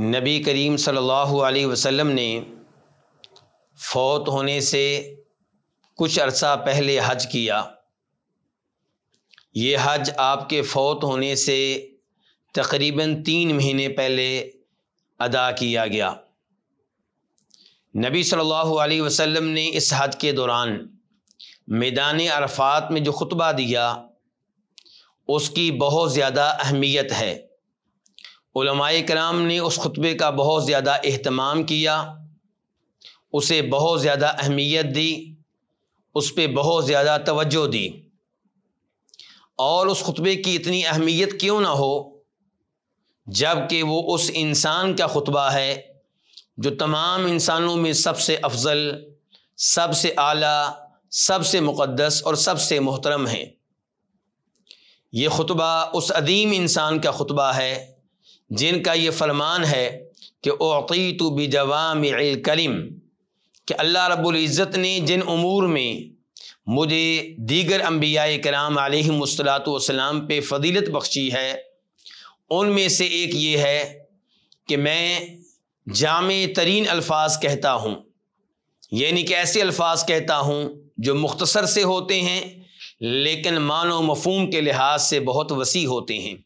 नबी करीम सल्लल्लाहु अलैहि वसल्लम ने फ़ौत होने से कुछ अरसा पहले हज किया ये हज आपके फ़ौत होने से तकरीबन तीन महीने पहले अदा किया गया नबी सल्लल्लाहु अलैहि वसल्लम ने इस हज के दौरान मैदान अरफात में जो खुतबा दिया उसकी बहुत ज़्यादा अहमियत है उलमाए कराम ने उस खुतबे का बहुत ज़्यादा अहतमाम किया उसे बहुत ज़्यादा अहमियत दी उस पर बहुत ज़्यादा तवज्जो दी और उस खुतबे की इतनी अहमियत क्यों ना हो जबकि वो उस इंसान का खुतबा है जो तमाम इंसानों में सबसे अफजल सबसे आला सबसे मुक़दस और सबसे मोहतरम है ये खुतबा उस अदीम इंसान का खुतबा है जिनका ये फरमान है कि ओकी तो बिजवाम कलिम कि अल्लाह रबुल्ज़त ने जिन अमूर में मुझे दीगर अम्बिया कराम आलतम पे फदीलत बख्शी है उनमें से एक ये है कि मैं जाम तरीन अल्फाज कहता हूँ यानी कि ऐसे अल्फाज कहता हूँ जो मुख्तसर से होते हैं लेकिन मानो मफहम के लिहाज से बहुत वसी होते हैं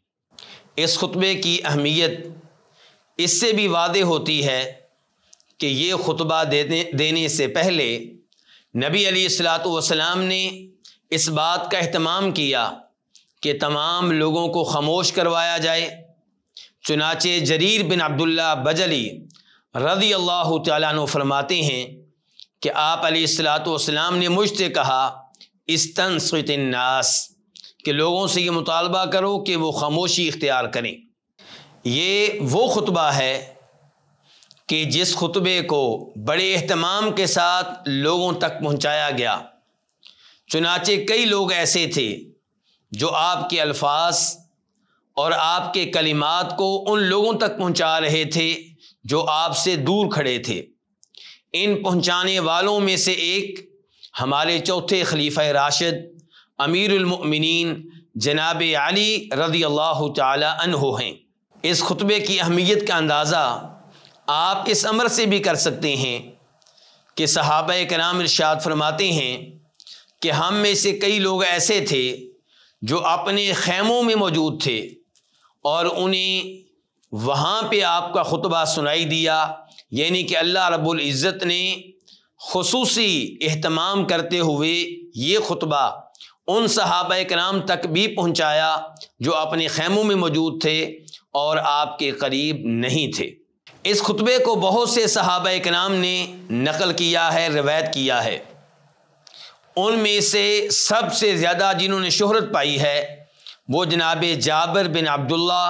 इस खुतबे की अहमियत इससे भी वादे होती है कि ये खुतबा देने देने से पहले नबी अली ने इस बात का अहतमाम किया कि तमाम लोगों को खामोश करवाया जाए चुनाचे जरीर बिन अब्दुल्ला बजली रदी अल्लाह तु फरमाते हैं कि आप अली ने मुझसे कहा इस तनसनास कि लोगों से ये मुतालबा करो कि वो खामोशी इख्तियार करें ये वो खुतबा है कि जिस खुतबे को बड़े अहतमाम के साथ लोगों तक पहुँचाया गया चुनाचे कई लोग ऐसे थे जो आपके अल्फाज और आपके कलिमात को उन लोगों तक पहुँचा रहे थे जो आपसे दूर खड़े थे इन पहुँचाने वालों में से एक हमारे चौथे खलीफा राशिद अमीरमिन जनाब अली रदी अल्लाह तहो हैं इस खुतबे की अहमियत का अंदाज़ा आप इस अमर से भी कर सकते हैं कि सहाब कराम इर्शाद फरमाते हैं कि हम में से कई लोग ऐसे थे जो अपने खैमों में मौजूद थे और उन्हें वहाँ पर आपका खुतबा सुनाई दिया यानी कि अल्लाह रबुल्ज़त ने खसूसी अहतमाम करते हुए ये खुतबा उन सहाब कराम तक भी पहुँचाया जो अपने खेमों में मौजूद थे और आपके करीब नहीं थे इस खुतबे को बहुत से सहाब कराम ने नकल किया है रवायत किया है उनमें से सबसे ज़्यादा जिन्होंने शहरत पाई है वो जनाब जाबर बिन अब्दुल्ला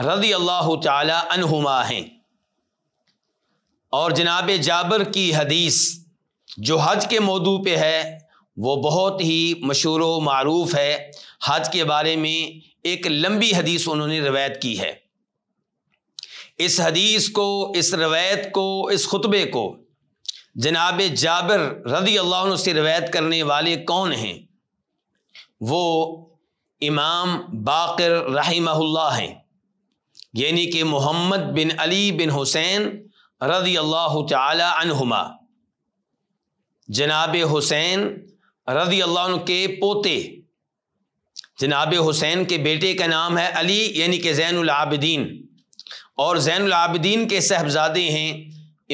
रजी अल्लाह तहुमा हैं और जनाब जाबर की हदीस जो हज के मौदू पे है वो बहुत ही मशहूर व मरूफ है हज के बारे में एक लंबी हदीस उन्होंने रवायत की है इस हदीस को इस रवायत को इस खुतबे को जनाब जाबिर रदी अल्लाह से रवायत करने वाले कौन हैं वो इमाम बाकर रहीमहुल्ला हैं यानी कि मोहम्मद बिन अली बिन हुसैन रदी अल्लाह तुमा जनाब हुसैन रज़ी अल्लाह के पोते जनाब हुसैन के बेटे का नाम है अली यानी कि ज़ैन ज़ैनआबदीन और ज़ैन ज़ैनआबदीन के साहबजादे हैं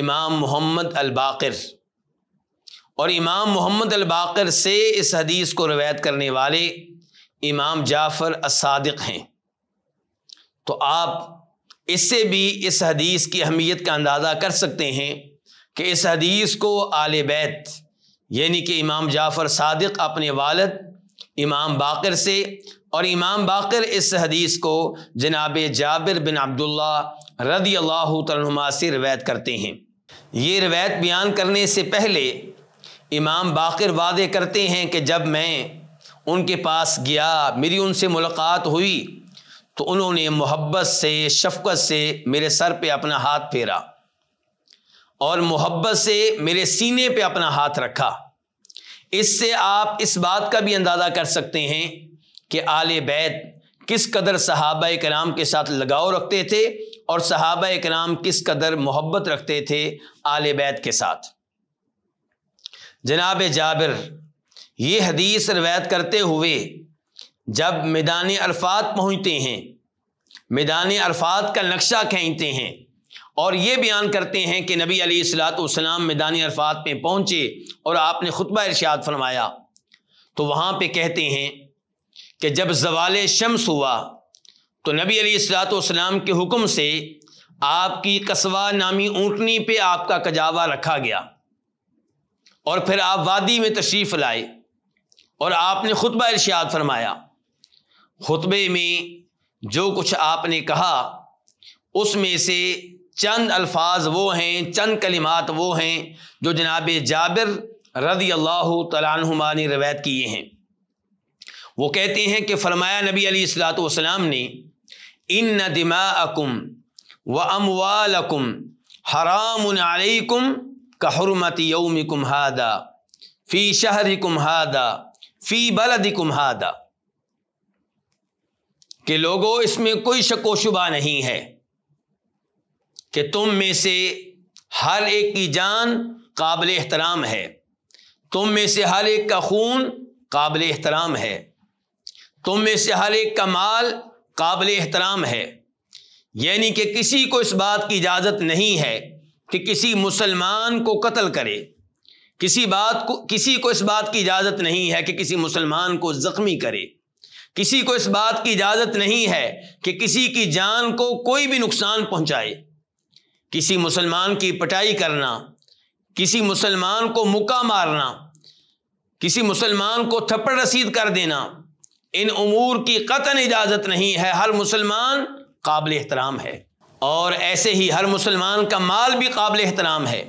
इमाम मोहम्मद अलबाकर और इमाम मोहम्मद अलबाकर से इस हदीस को रवायत करने वाले इमाम जाफ़र असादिक हैं तो आप इससे भी इस हदीस की अहमियत का अंदाज़ा कर सकते हैं कि इस हदीस को आल यानी कि इमाम जाफ़र सादिक अपने वालद इमाम बाकर से और इमाम बाकर इस हदीस को जनाब जाबिर बिन अब्दुल्ला रदी अल्लाह तनुमा से रवायत करते हैं ये रवायत बयान करने से पहले इमाम बाकर वादे करते हैं कि जब मैं उनके पास गया मेरी उनसे मुलाकात हुई तो उन्होंने मोहब्बत से शफकत से मेरे सर पे अपना हाथ फेरा और मोहब्बत से मेरे सीने पे अपना हाथ रखा इससे आप इस बात का भी अंदाज़ा कर सकते हैं कि आल बैत किस कदर सहाबा कराम के साथ लगाव रखते थे और सहाबा कराम किस कदर मोहब्बत रखते थे आल बैत के साथ जनाब जाबिर ये हदीस रवायत करते हुए जब मैदान अरफात पहुँचते हैं मैदान अरफात का नक्शा खींचते हैं और ये बयान करते हैं कि नबी अली सलाम मैदान अरफात में पहुँचे और आपने खुतबा इर्शाद फरमाया तो वहाँ पर कहते हैं कि जब जवाल शम्स हुआ तो नबी अली के हुक्म से आपकी कसवा नामी ऊँटनी पे आपका कजावा रखा गया और फिर आप वादी में तशरीफ़ लाए और आपने खुतबा इर्शाद फरमाया खुतबे में जो कुछ आपने कहा उसमें से चंद अल्फाज वो हैं चंद कलिमात वो हैं जो जनाब जाबिर रदी अल्लाह तला ने रवायत किए हैं वो कहते हैं कि फरमाया नबी अली सलाम ने इन न दिमा अकुम व अमवालकुम हराम आलकुम का हरमत यौमिकुम हादा फ़ी शहरिकुम हादा फ़ी बलदिकुम हादा के लोगों इसमें कोई शुबा नहीं है कि तुम में से हर एक की जान काबिल एहतराम है तुम में से हर एक का खून काबिल एहतराम है तुम में से हर एक का माल काबिल एहतराम है यानी कि किसी को इस बात की इजाज़त नहीं है कि किसी मुसलमान को कत्ल करे किसी बात को किसी को इस बात की इजाज़त नहीं है कि किसी मुसलमान को ज़ख्मी करे किसी को इस बात की इजाज़त नहीं है कि किसी की जान को कोई भी नुकसान पहुंचाए किसी मुसलमान की पटाई करना किसी मुसलमान को मुक्का मारना किसी मुसलमान को थप्पड़ रसीद कर देना इन उमूर की कतन इजाज़त नहीं है हर मुसलमान काबिल एहतराम है और ऐसे ही हर मुसलमान का माल भी काबिल एहतराम है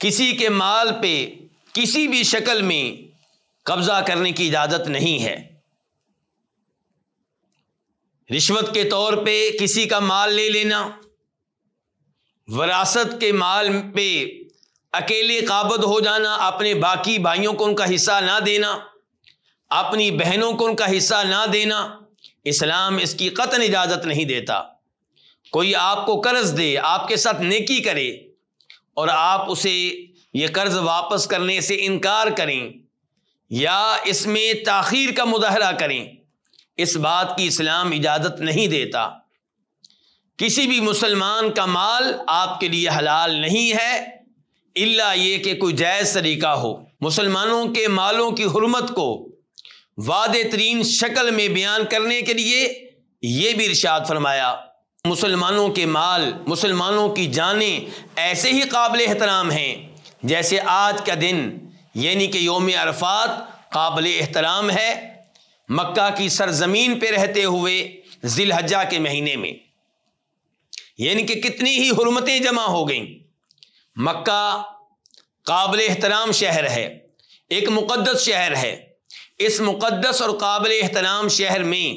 किसी के माल पे किसी भी शक्ल में कब्ज़ा करने की इजाज़त नहीं है रिश्वत के तौर पे किसी का माल ले लेना वरासत के माल पे अकेले काबद हो जाना अपने बाकी भाइयों को उनका हिस्सा ना देना अपनी बहनों को उनका हिस्सा ना देना इस्लाम इसकी कतन इजाज़त नहीं देता कोई आपको कर्ज दे आपके साथ नेकी करे और आप उसे ये कर्ज वापस करने से इनकार करें या इसमें ताखीर का मुजाहरा करें इस बात की इस्लाम इजाज़त नहीं देता किसी भी मुसलमान का माल आपके लिए हलाल नहीं है इल्ला ये कि कोई जायज़ तरीका हो मुसलमानों के मालों की हरमत को वाद तरीन शक्ल में बयान करने के लिए ये भी इर्शाद फरमाया मुसलमानों के माल मुसलमानों की जानें ऐसे ही काबिल एहतराम हैं जैसे आज का दिन यानी कि योम अरफात काबिल एहतराम है मक्का की सरजमीन पर रहते हुए जिलहजा के महीने में यानी कि कितनी ही हरमतें जमा हो गई मक्का काबिल एहतराम शहर है एक मुक़दस शहर है इस मुक़दस और काबिल एहतराम शहर में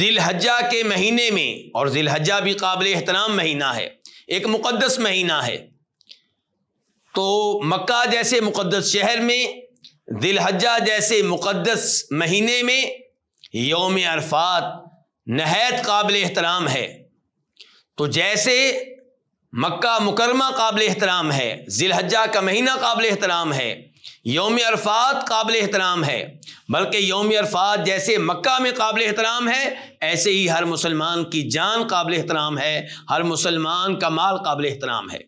जिलहजा के महीने में और जिलहजा भी काबिल एहतराम महीना है एक मुक़दस महीना है तो मक्का जैसे मुक़दस शहर में दिलहजा जैसे मुक़दस महीने में योम अरफात नहत काबिल एहतराम है तो जैसे मक्का मुकरमा काबिल एहतराम है जिलहजा का महीना काबिल एहतराम है योम अरफात काबिल एहतराम है बल्कि योम अरफात जैसे मक्का में काबिल एहतराम है ऐसे ही हर मुसलमान की जान काबिल एहतराम है हर मुसलमान का माल काबिल एहतराम है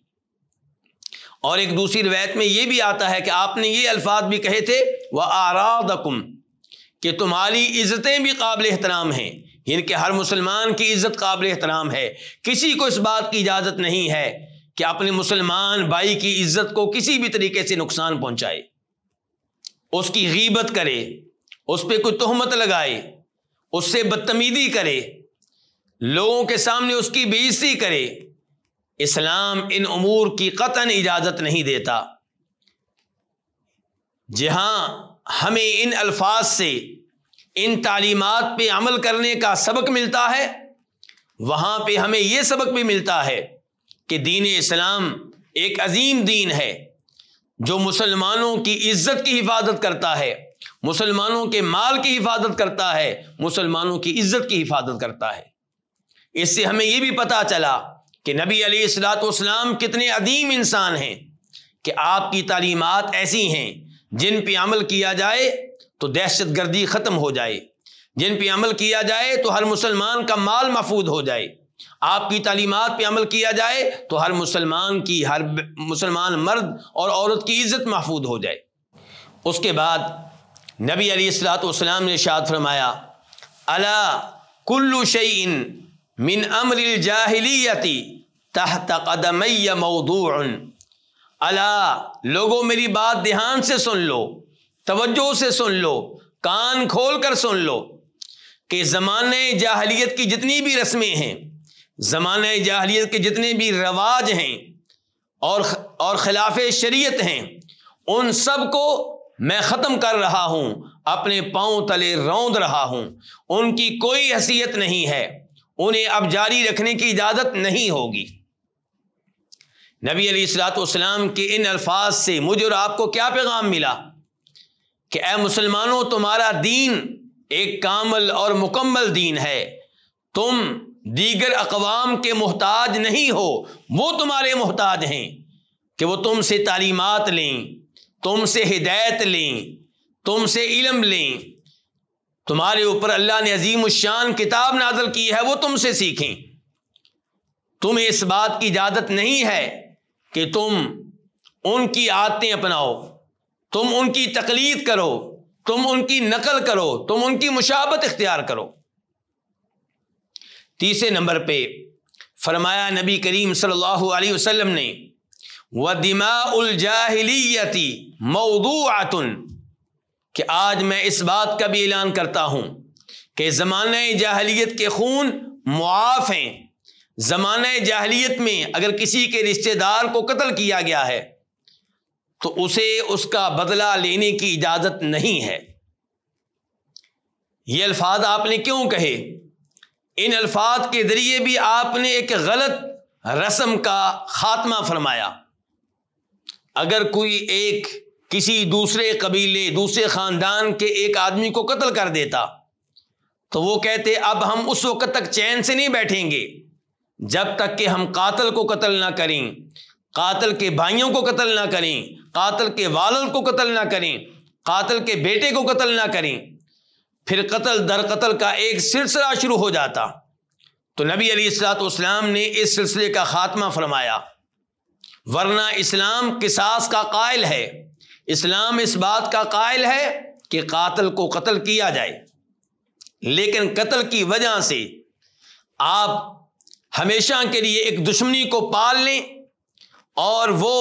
और एक दूसरी रिवायत में यह भी आता है कि आपने ये अल्फाज भी कहे थे वह आरा दुम कि तुम्हारी इज़्ज़तें भी काबिल एहतराम हैं यानी कि हर मुसलमान की इज्जत काबिल एहतराम है किसी को इस बात की इजाज़त नहीं है कि अपने मुसलमान भाई की इज्जत को किसी भी तरीके से नुकसान पहुंचाए उसकी गीबत करे उस पर कोई तहमत लगाए उससे बदतमीदी करे लोगों के सामने उसकी बेइज्जती करे इस्लाम इन अमूर की कतन इजाज़त नहीं देता जहाँ हमें इन अल्फाज से इन तालीमत पे अमल करने का सबक मिलता है वहां पे हमें यह सबक भी मिलता है कि दीन इस्लाम एक अजीम दीन है जो मुसलमानों की इज्जत की हिफाजत करता है मुसलमानों के माल की हिफाजत करता है मुसलमानों की इज्जत की हिफाजत करता है इससे हमें यह भी पता चला कि नबी इस्लाम कितने अदीम इंसान हैं कि आपकी तालीमत ऐसी हैं जिन पर अमल किया जाए तो दहशत गर्दी ख़त्म हो जाए जिन पे अमल किया जाए तो हर मुसलमान का माल महफूद हो जाए आपकी तालीमत पे अमल किया जाए तो हर मुसलमान की हर मुसलमान मर्द और औरत की इज़्ज़त महफूद हो जाए उसके बाद नबी अली ने शाद फरमाया अला कुल्लु शैन मिन अमर जाहली तहत कदमय अला लोगों मेरी बात ध्यान से सुन लो तवज्जो से सुन लो कान खोल कर सुन लो कि ज़मान जाहलीत की जितनी भी रस्में हैं ज़मान जाहलीत के जितने भी रवाज हैं और और खिलाफ शरीयत हैं उन सब को मैं ख़त्म कर रहा हूँ अपने पाँव तले रौंद रहा हूं उनकी कोई हैसियत नहीं है उन्हें अब जारी रखने की इजाज़त नहीं होगी नबी अली सलात के इन अल्फाज से मुझे और आपको क्या पैगाम मिला कि ए मुसलमानों तुम्हारा दीन एक कामल और मुकम्मल दीन है तुम दीगर अकवाम के मोहताज नहीं हो वो तुम्हारे मोहताज हैं कि वो तुमसे तालीमत लें तुमसे हिदायत लें तुमसे इलम लें तुम्हारे ऊपर अल्लाह ने अजीम शान किताब नाजल की है वो तुमसे सीखें तुम इस बात की इजाज़त नहीं है कि तुम उनकी आदतें अपनाओ तुम उनकी तकलीद करो तुम उनकी नकल करो तुम उनकी मुशाबत इख्तियार करो तीसरे नंबर पे फरमाया नबी करीम सल्लल्लाहु अलैहि वसल्लम ने व दिमाजाहलीति मौदूआतन कि आज मैं इस बात का भी ऐलान करता हूँ कि ज़मान जाहलीत के खून मुआफ़ हैं ज़मान जाहलीत में अगर किसी के रिश्तेदार को कत्ल किया गया है तो उसे उसका बदला लेने की इजाज़त नहीं है ये अल्फाज आपने क्यों कहे इन अल्फाज के ज़रिए भी आपने एक गलत रस्म का खात्मा फरमाया अगर कोई एक किसी दूसरे कबीले दूसरे ख़ानदान के एक आदमी को कत्ल कर देता तो वो कहते अब हम उस वक़्त तक चैन से नहीं बैठेंगे जब तक कि हम कातल को कत्ल ना करें कातल के भाइयों को कत्ल ना करें कातल के वालद को कत्ल ना करें कातल के बेटे को कत्ल ना करें फिर कत्ल दर कत्ल का एक सिलसिला शुरू हो जाता तो नबी अली ने इस सिलसिले का ख़ात्मा फरमाया वरना इस्लाम किसास का कायल है इस्लाम इस बात का कायल है कि कातल को कत्ल किया जाए लेकिन कत्ल की वजह से आप हमेशा के लिए एक दुश्मनी को पाल लें और वो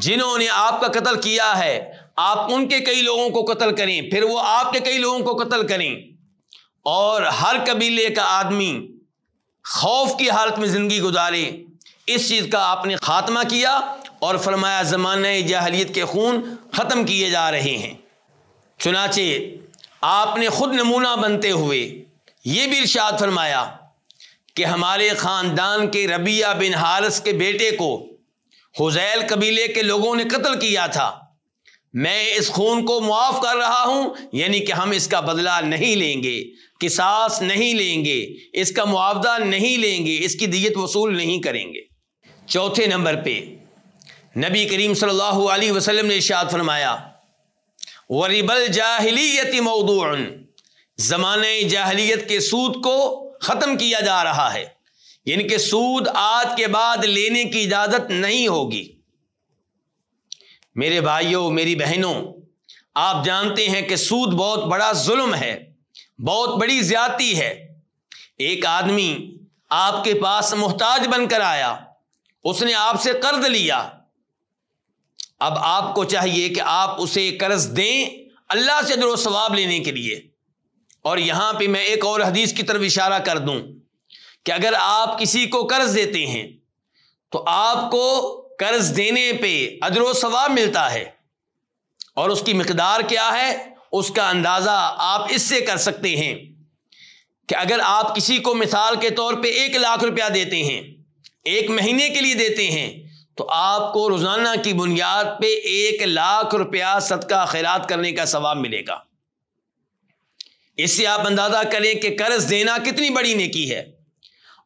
जिन्होंने आपका कत्ल किया है आप उनके कई लोगों को कत्ल करें फिर वो आपके कई लोगों को कत्ल करें और हर कबीले का आदमी खौफ की हालत में ज़िंदगी गुजारे इस चीज़ का आपने ख़ात्मा किया और फरमाया ज़मान जहलीत के खून ख़त्म किए जा रहे हैं चुनाचे आपने ख़ुद नमूना बनते हुए ये भी इर्शाद फरमाया कि हमारे ख़ानदान के रबिया बिन हारस के बेटे को हुजैल कबीले के लोगों ने कत्ल किया था मैं इस खून को मुआफ कर रहा हूं यानी कि हम इसका बदला नहीं लेंगे किसास नहीं लेंगे इसका मुआवजा नहीं लेंगे इसकी दियत वसूल नहीं करेंगे चौथे नंबर पे नबी करीम सल्लल्लाहु अलैहि वसल्लम ने इशाद फरमाया वरीबल जाहलीत मौदून ज़माने जाहलीत के सूद को ख़त्म किया जा रहा है इनके सूद आज के बाद लेने की इजाज़त नहीं होगी मेरे भाइयों मेरी बहनों आप जानते हैं कि सूद बहुत बड़ा जुल्म है बहुत बड़ी ज्यादा है एक आदमी आपके पास मोहताज बनकर आया उसने आपसे कर्ज लिया अब आपको चाहिए कि आप उसे कर्ज दें अल्लाह से दुरुस्वाब लेने के लिए और यहां पे मैं एक और हदीस की तरफ इशारा कर दूं कि अगर आप किसी को कर्ज देते हैं तो आपको कर्ज देने पर अदरो सवाब मिलता है और उसकी मकदार क्या है उसका अंदाज़ा आप इससे कर सकते हैं कि अगर आप किसी को मिसाल के तौर पर एक लाख रुपया देते हैं एक महीने के लिए देते हैं तो आपको रोज़ाना की बुनियाद पर एक लाख रुपया सदका खैरात करने का सवाब मिलेगा इससे आप अंदाज़ा करें कि कर्ज देना कितनी बड़ी नेकी है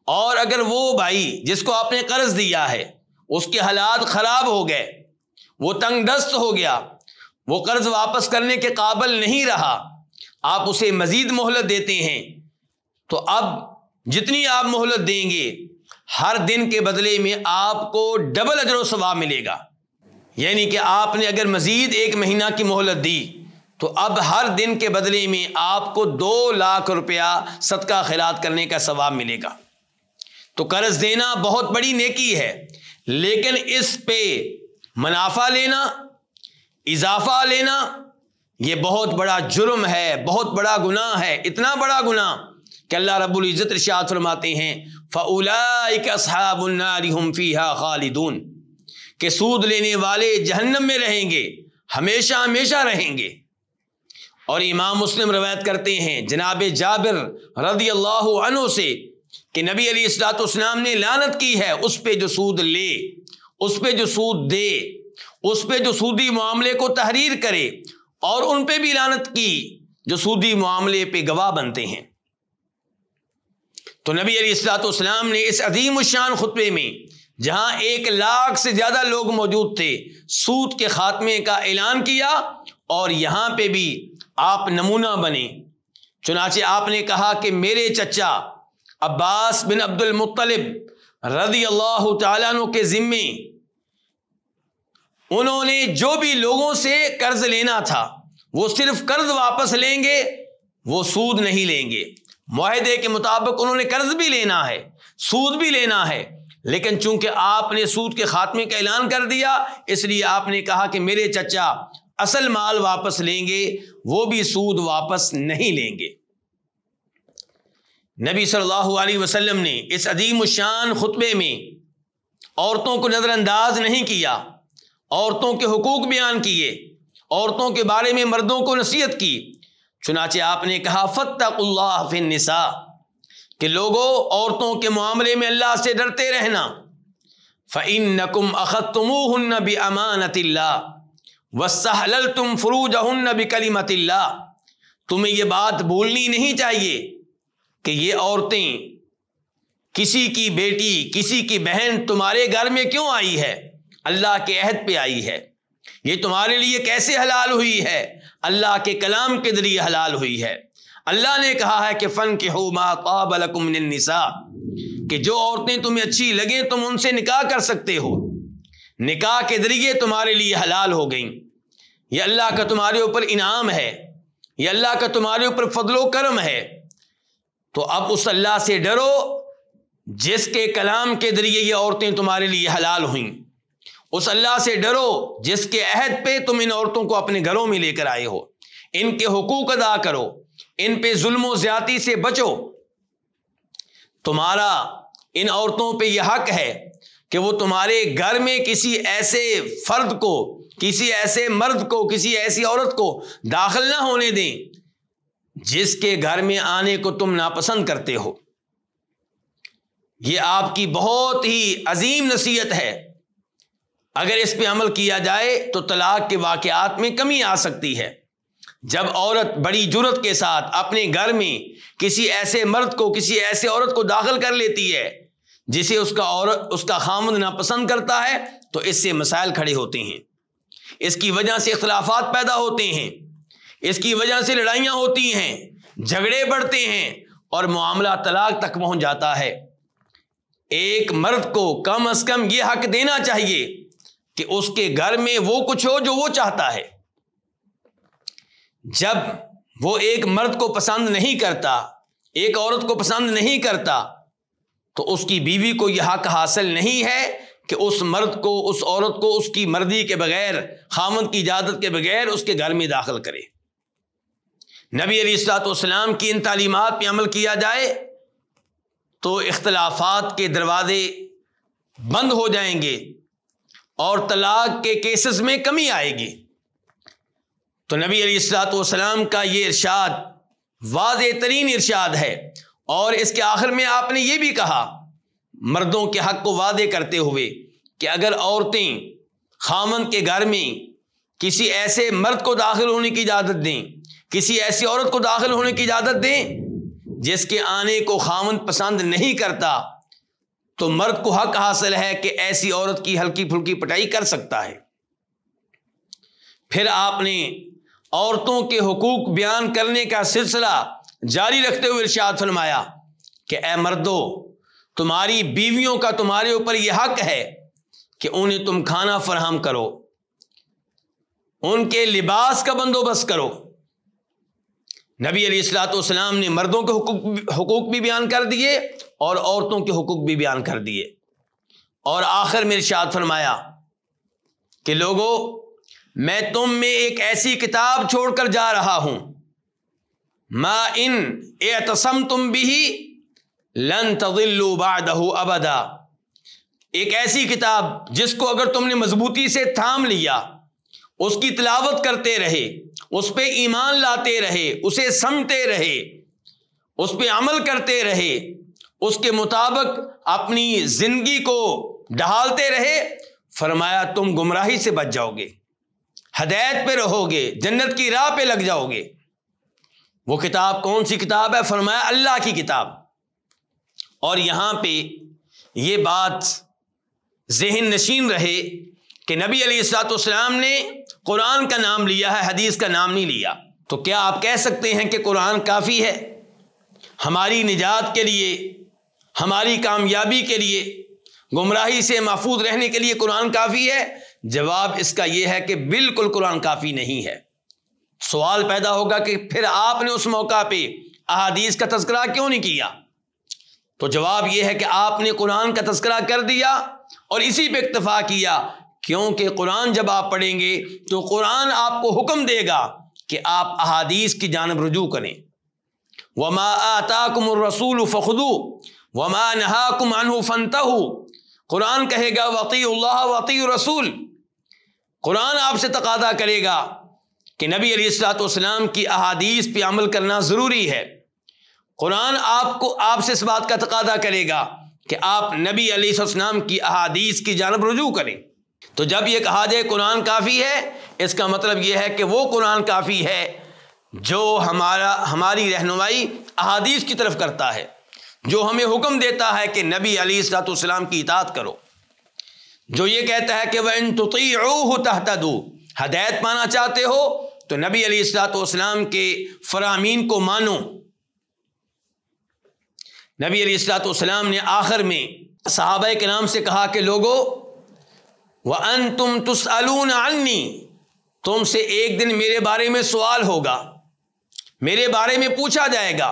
और अगर वो भाई जिसको आपने कर्ज दिया है उसके हालात खराब हो गए वो तंगदस्त हो गया वो कर्ज वापस करने के काबल नहीं रहा आप उसे मजीद मोहलत देते हैं तो अब जितनी आप मोहलत देंगे हर दिन के बदले में आपको डबल अजर सवाब मिलेगा यानी कि आपने अगर मजीद एक महीना की मोहलत दी तो अब हर दिन के बदले में आपको दो लाख रुपया सदका खिलात करने का सवाब मिलेगा तो कर्ज देना बहुत बड़ी नेकी है लेकिन इस पे मुनाफा लेना इजाफा लेना ये बहुत बड़ा जुर्म है बहुत बड़ा गुनाह है इतना बड़ा गुनाह कि अल्लाह रब्बुल इज़्ज़त इरशाद फरमाते हैं फ़ौलाइक फ़ीहा खालिदून के सूद लेने वाले जहन्नम में रहेंगे हमेशा हमेशा रहेंगे और इमाम मुस्लिम रवायत करते हैं जनाब जाबिर रदी अल्लाह से कि नबी अली उसम ने लानत की है उस पे जो सूद ले उस पे जो सूद दे उस पे जो सूदी मामले को तहरीर करे और उन पे भी लानत की जो सूदी मामले पे गवाह बनते हैं तो नबी अली सलाम ने इस अजीम शान खुतबे में जहां एक लाख से ज्यादा लोग मौजूद थे सूद के खात्मे का ऐलान किया और यहां पर भी आप नमूना बने चुनाचे आपने कहा कि मेरे चचा अब्बास बिन अब्दुल मुत्तलिब रजी अल्लाह तु के ज़िम्मे उन्होंने जो भी लोगों से कर्ज लेना था वो सिर्फ कर्ज वापस लेंगे वो सूद नहीं लेंगे माहदे के मुताबिक उन्होंने कर्ज भी लेना है सूद भी लेना है लेकिन चूंकि आपने सूद के खात्मे का ऐलान कर दिया इसलिए आपने कहा कि मेरे चचा असल माल वापस लेंगे वो भी सूद वापस नहीं लेंगे नबी सल्लल्लाहु अलैहि वसल्लम ने इस अदीम शान ख़ुतबे में औरतों को नज़रअंदाज नहीं किया औरतों के हकूक़ बयान किए औरतों के बारे में मर्दों को नसीहत की चुनाचे आपने कहा फ़तःल्लासा कि लोगों औरतों के मामले में अल्लाह से डरते रहना फ़िन नकुम अख़तमूहन बी अमानतिल्ला वसहल तुम फ़रूज हन तुम्हें यह बात भूलनी नहीं चाहिए कि ये औरतें किसी की बेटी किसी की बहन तुम्हारे घर में क्यों आई है अल्लाह के अहद पे आई है ये तुम्हारे लिए कैसे हलाल हुई है अल्लाह के कलाम के जरिए हलाल हुई है अल्लाह ने कहा है कि फ़न के हो माबलकुमनिसा कि जो औरतें तुम्हें अच्छी लगें तुम उनसे निकाह कर सकते हो निकाह के ज़रिए तुम्हारे लिए हलाल हो गई ये अल्लाह का तुम्हारे ऊपर इनाम है ये अल्लाह का तुम्हारे ऊपर फजलो करम है तो अब उस अल्लाह से डरो जिसके कलाम के जरिए ये औरतें तुम्हारे लिए हलाल हुई उस अल्लाह से डरो जिसके अहद पे तुम इन औरतों को अपने घरों में लेकर आए हो इनके हकूक अदा करो इन पे जुल्म ज्यादा से बचो तुम्हारा इन औरतों पे यह हक है कि वो तुम्हारे घर में किसी ऐसे फर्द को किसी ऐसे मर्द को किसी ऐसी औरत को दाखिल ना होने दें जिसके घर में आने को तुम नापसंद करते हो यह आपकी बहुत ही अजीम नसीहत है अगर इस पर अमल किया जाए तो तलाक के वाकत में कमी आ सकती है जब औरत बड़ी जरूरत के साथ अपने घर में किसी ऐसे मर्द को किसी ऐसे औरत को दाखिल कर लेती है जिसे उसका और उसका खामद नापसंद करता है तो इससे मसाइल खड़े होते हैं इसकी वजह से अख्तलाफात पैदा होते हैं इसकी वजह से लड़ाइयाँ होती हैं झगड़े बढ़ते हैं और मामला तलाक तक पहुंच जाता है एक मर्द को कम अज कम यह हक देना चाहिए कि उसके घर में वो कुछ हो जो वो चाहता है जब वो एक मर्द को पसंद नहीं करता एक औरत को पसंद नहीं करता तो उसकी बीवी को यह हक हासिल नहीं है कि उस मर्द को उस औरत को उसकी मर्दी के बगैर खामद की इजाज़त के बगैर उसके घर में दाखिल करे नबी अलीसलाम की इन तालीमत पर अमल किया जाए तो इख्तलाफात के दरवाज़े बंद हो जाएंगे और तलाक के केसेस में कमी आएगी तो नबी अलीसलाम का ये इर्शाद वाज तरीन इर्शाद है और इसके आखिर में आपने ये भी कहा मर्दों के हक को वादे करते हुए कि अगर औरतें खामन के घर में किसी ऐसे मर्द को दाखिल होने की इजाज़त दें किसी ऐसी औरत को दाखिल होने की इजाज़त दें जिसके आने को खामन पसंद नहीं करता तो मर्द को हक हासिल है कि ऐसी औरत की हल्की फुल्की पटाई कर सकता है फिर आपने औरतों के हकूक बयान करने का सिलसिला जारी रखते हुए इर्शाद फरमाया कि ए मर्दो तुम्हारी बीवियों का तुम्हारे ऊपर यह हक है कि उन्हें तुम खाना फराहम करो उनके लिबास का बंदोबस्त करो नबी अलीसलाम ने मर्दों के हकूक भी बयान कर दिए और औरतों के हकूक भी बयान कर दिए और आखिर में शाद फरमाया कि लोगो मैं तुम में एक ऐसी किताब छोड़कर जा रहा हूं मा इन ए तसम तुम भी लन तजिल्लू बादहू अबदा एक ऐसी किताब जिसको अगर तुमने मजबूती से थाम लिया उसकी तिलावत करते रहे उस पर ईमान लाते रहे उसे समझते रहे उस पर अमल करते रहे उसके मुताबिक अपनी ज़िंदगी को ढहालते रहे फरमाया तुम गुमराही से बच जाओगे हदायत पे रहोगे जन्नत की राह पे लग जाओगे वो किताब कौन सी किताब है फरमाया अल्लाह की किताब और यहाँ पे ये बात जहन नशीन रहे कि नबी अली ने कुरान का नाम लिया है हदीस का नाम नहीं लिया तो क्या आप कह सकते हैं कि कुरान काफ़ी है हमारी निजात के लिए हमारी कामयाबी के लिए गुमराही से महफूज रहने के लिए कुरान काफ़ी है जवाब इसका यह है कि बिल्कुल कुरान काफ़ी नहीं है सवाल पैदा होगा कि फिर आपने उस मौका पर अहादीस का तस्करा क्यों नहीं किया तो जवाब यह है कि आपने कुरान का तस्करा कर दिया और इसी पर इतफा किया क्योंकि कुरान जब आप पढ़ेंगे तो कुरान आपको हुक्म देगा कि आप अहादीस की जानब रजू करें वमा आताकुम रसूल फ़खदू वमा नहाकुम अनहु फनतह कुरान कहेगा वती अल्लाह वती रसूल कुरान आपसे तकादा करेगा कि नबी अलीसलाम की अहादीस पे अमल करना ज़रूरी है कुरान आपको आपसे इस बात का तकादा करेगा कि आप नबी अलीसलाम की अहादीस की जानब रजू करें तो जब ये कहा जाए कुरान काफ़ी है इसका मतलब ये है कि वो कुरान काफ़ी है जो हमारा हमारी रहनुमाई अहादीस की तरफ करता है जो हमें हुक्म देता है कि नबी अली सलाम की इतात करो जो ये कहता है कि वह इन तुतीह दो हदायत पाना चाहते हो तो नबी अली सलाम के फरामीन को मानो नबी अली सलाम ने आखिर में साहब के नाम से कहा कि लोगों वह अन तुम तुसअलून अन्नी तुमसे एक दिन मेरे बारे में सवाल होगा मेरे बारे में पूछा जाएगा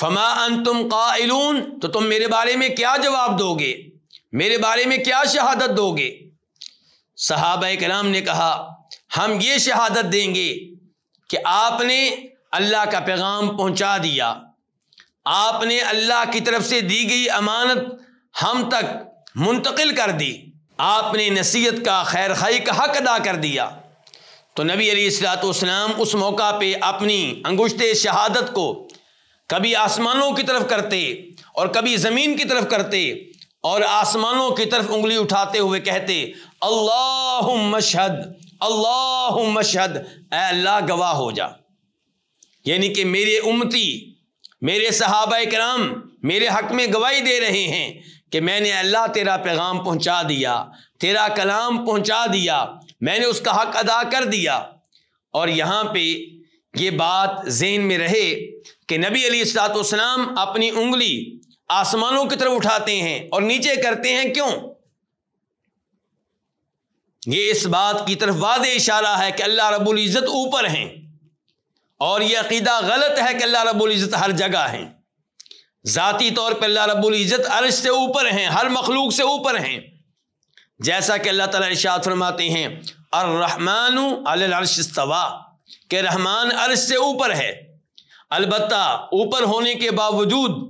फमा अन तुम कालून तो तुम मेरे बारे में क्या जवाब दोगे मेरे बारे में क्या शहादत दोगे सहाब कराम ने कहा हम ये शहादत देंगे कि आपने अल्लाह का पैगाम पहुंचा दिया आपने अल्लाह की तरफ से दी गई अमानत हम तक मुंतकिल कर दी आपने नसीहत का खैर खाई का हक अदा कर दिया तो नबी अलीसलातम उस मौका पे अपनी अंगुश्त शहादत को कभी आसमानों की तरफ करते और कभी ज़मीन की तरफ करते और आसमानों की तरफ उंगली उठाते हुए कहते अल्लाह मशहद अल्लाह मशहद अल्लाह गवाह हो जा यानी कि मेरे उमती मेरे सहाबा कराम मेरे हक में गवाही दे रहे हैं कि मैंने अल्लाह तेरा पैगाम पहुंचा दिया तेरा कलाम पहुंचा दिया मैंने उसका हक अदा कर दिया और यहाँ पे ये बात जेन में रहे कि नबी अली सलाम अपनी उंगली आसमानों की तरफ उठाते हैं और नीचे करते हैं क्यों ये इस बात की तरफ वाद इशारा है कि अल्लाह रबुल इज़्ज़त ऊपर हैं और यह अकीदा गलत है कि अल्लाह रबुल इज़्ज़त हर जगह हैं ज़ाती तौर पर अल्लाह रब्बुल इज़्ज़त अर्श से ऊपर हैं हर मखलूक से ऊपर हैं जैसा कि अल्लाह ताला इरशाद फरमाते हैं अर रहमान अर्श तवा के रहमान अर्श से ऊपर है अलबत्ता ऊपर होने के बावजूद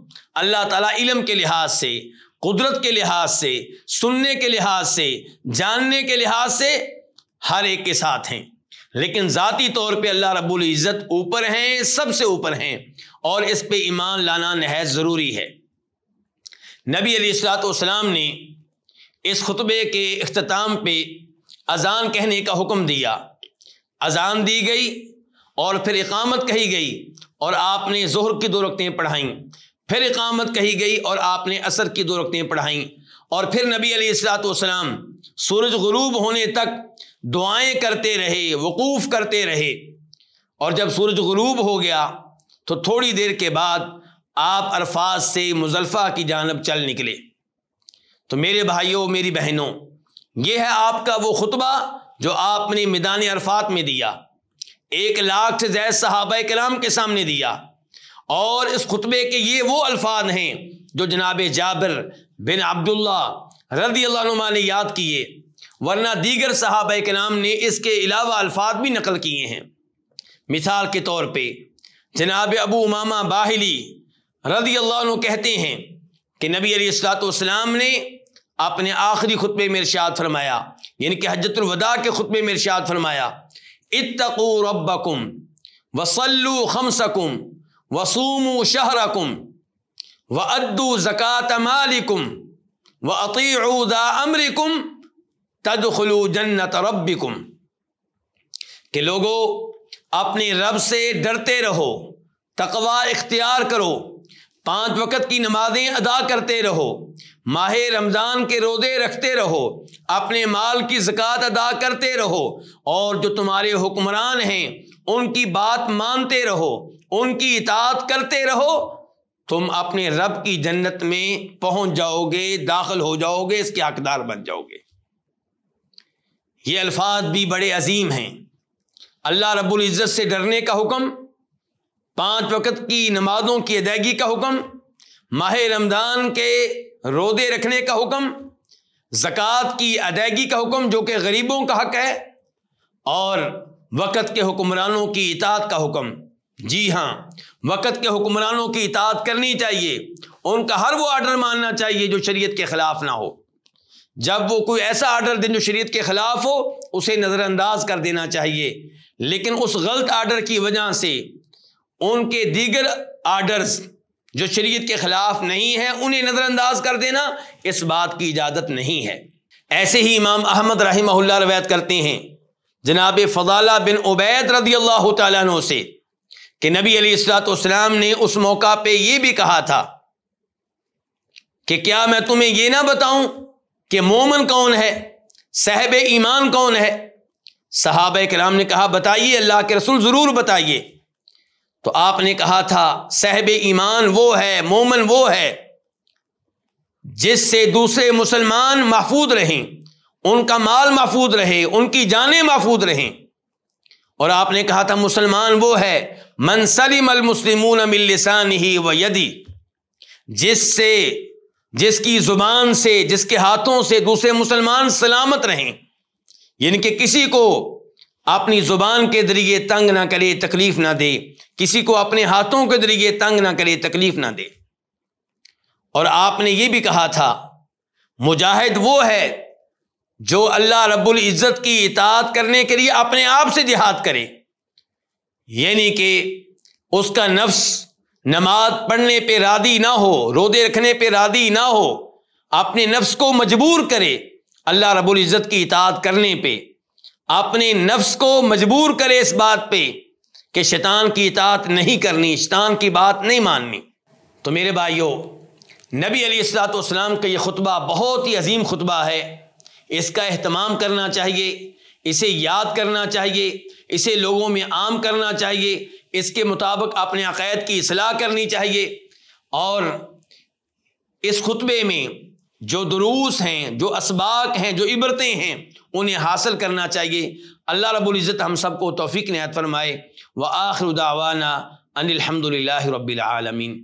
अल्लाह ताला इलम के लिहाज से कुदरत के लिहाज से सुनने के लिहाज से जानने के लिहाज से हर एक के साथ हैं लेकिन ज़ाती तौर पे अल्लाह रब्बुल इज़्ज़त ऊपर हैं सबसे ऊपर हैं और इस पे ईमान लाना नहायत ज़रूरी है नबी अलीसलाम ने इस खुतबे के अख्ताम पे अजान कहने का हुक्म दिया अजान दी गई और फिर इकामत कही गई और आपने जहर की दो रकतें पढ़ाईं फिर इकामत कही गई और आपने असर की दो रकतें पढ़ाईं और फिर नबी अलीसलाम सूरज गरूब होने तक दुआएं करते रहे वकूफ़ करते रहे और जब सूरज गरूब हो गया तो थोड़ी देर के बाद आप अरफाज से मुजल्फ़ा की जानब चल निकले तो मेरे भाइयों मेरी बहनों यह है आपका वो खुतबा जो आपने मैदान अरफात में दिया एक लाख से ज्यादा सहाबा कलाम के सामने दिया और इस खुतबे के ये वो अल्फाज हैं जो जनाब जाबिर बिन अब्दुल्ला रदी अल्लाह ने याद किए वरना दीगर सहाबा कलाम ने इसके अलावा अल्फाज भी नकल किए हैं मिसाल के तौर पर जनाब अबू उमामा बाहली रदी अल्लाह कहते हैं कि नबी अलीसलाम ने अपने आखिरी खुतबे में इर्शाद फरमाया यानी कि हजतुलवदा के खुतबे में इर्शाद फरमाया इतकू रबकुम वसल्लू खमसकुम वसूमू शहरकुम व अद्दू ज़क़़त मालिकुम व अतीदा अमरिकुम तदखलू जन्नत रबिकुम के लोगों अपने रब से डरते रहो तकवा इख्तियार करो पांच वक़्त की नमाजें अदा करते रहो माह रमज़ान के रोदे रखते रहो अपने माल की ज़क़़त अदा करते रहो और जो तुम्हारे हुक्मरान हैं उनकी बात मानते रहो उनकी इतात करते रहो तुम अपने रब की जन्नत में पहुंच जाओगे दाखिल हो जाओगे इसके हकदार बन जाओगे ये अल्फाज भी बड़े अजीम हैं अल्लाह रब्बुल इज़्ज़त से डरने का हुक्म पांच वक्त की नमाजों की अदायगी का हुक्म माह रमज़ान के रोदे रखने का हुक्म ज़क़़त की अदायगी का हुक्म जो कि गरीबों का हक है और वक़्त के हुक्मरानों की इतात का हुक्म जी हाँ वक़्त के हुक्मरानों की इतात करनी चाहिए उनका हर वो आर्डर मानना चाहिए जो शरीयत के ख़िलाफ़ ना हो जब वो कोई ऐसा आर्डर दें जो शरीयत के खिलाफ हो उसे नज़रअंदाज कर देना चाहिए लेकिन उस गलत आर्डर की वजह से उनके दीगर आर्डर्स जो शरीयत के खिलाफ नहीं है उन्हें नज़रअंदाज कर देना इस बात की इजाज़त नहीं है ऐसे ही इमाम अहमद रही रवायत करते हैं जनाब फ़जाला बिन उबैद रदी अल्लाह तु से कि नबी अलीसलाम ने उस मौका पर यह भी कहा था कि क्या मैं तुम्हें यह ना बताऊं कि मोमन कौन है साहब ईमान कौन है सहाब कराम ने कहा बताइए अल्लाह के रसूल ज़रूर बताइए तो आपने कहा था साहब ईमान वो है मोमन वो है जिससे दूसरे मुसलमान महफूद रहें उनका माल महफूद रहे उनकी जानें महफूद रहें और आपने कहा था मुसलमान वो है मनसलिम अलमुसलिमून मिलसान व यदि जिससे जिसकी जुबान से जिसके हाथों से दूसरे मुसलमान सलामत रहे यानी कि किसी को अपनी जुबान के जरिए तंग ना करे तकलीफ ना दे किसी को अपने हाथों के जरिए तंग ना करे तकलीफ ना दे और आपने ये भी कहा था मुजाहिद वो है जो अल्लाह रब्बुल इज़्ज़त की इतात करने के लिए अपने आप से जिहाद करे यानी कि उसका नफ्स नमाज पढ़ने पे रादी ना हो रोदे रखने पे रादी ना हो अपने नफ्स को मजबूर करे अल्लाह रबुल इज़्ज़त की इतात करने पे अपने नफ्स को मजबूर करे इस बात पे कि शैतान की इतात नहीं करनी शैतान की बात नहीं माननी तो मेरे भाइयों नबी अलीसलाम का यह खुतबा बहुत ही अजीम खुतबा है इसका एहतमाम करना चाहिए इसे याद करना चाहिए इसे लोगों में आम करना चाहिए इसके मुताबिक अपने अक़ैद की असलाह करनी चाहिए और इस खुतबे में जो दरूस हैं जो इसबाक हैं जो इबरतें हैं उन्हें हासिल करना चाहिए अल्लाह रबुल्ज़त हम सबको तोफ़ी नहत फरमाए व आखिर दावाना अनिलहमदिल्ला रबालमीन